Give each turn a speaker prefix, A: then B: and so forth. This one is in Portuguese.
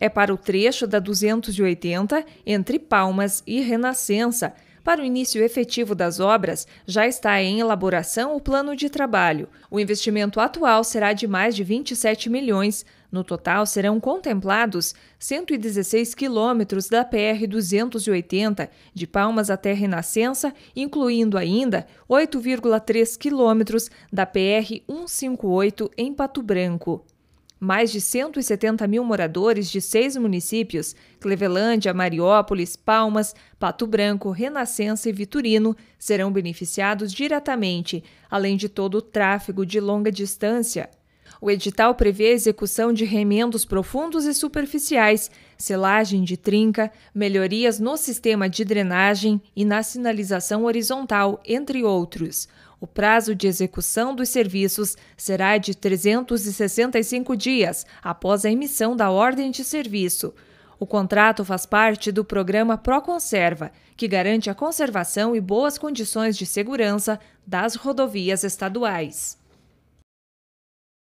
A: é para o trecho da 280 entre Palmas e Renascença. Para o início efetivo das obras, já está em elaboração o plano de trabalho. O investimento atual será de mais de 27 milhões. No total, serão contemplados 116 quilômetros da PR-280, de Palmas até Renascença, incluindo ainda 8,3 quilômetros da PR-158 em Pato Branco. Mais de 170 mil moradores de seis municípios Clevelândia, Mariópolis, Palmas, Pato Branco, Renascença e Viturino serão beneficiados diretamente, além de todo o tráfego de longa distância. O edital prevê a execução de remendos profundos e superficiais, selagem de trinca, melhorias no sistema de drenagem e na sinalização horizontal, entre outros o prazo de execução dos serviços será de 365 dias após a emissão da ordem de serviço. O contrato faz parte do programa Proconserva, que garante a conservação e boas condições de segurança das rodovias estaduais.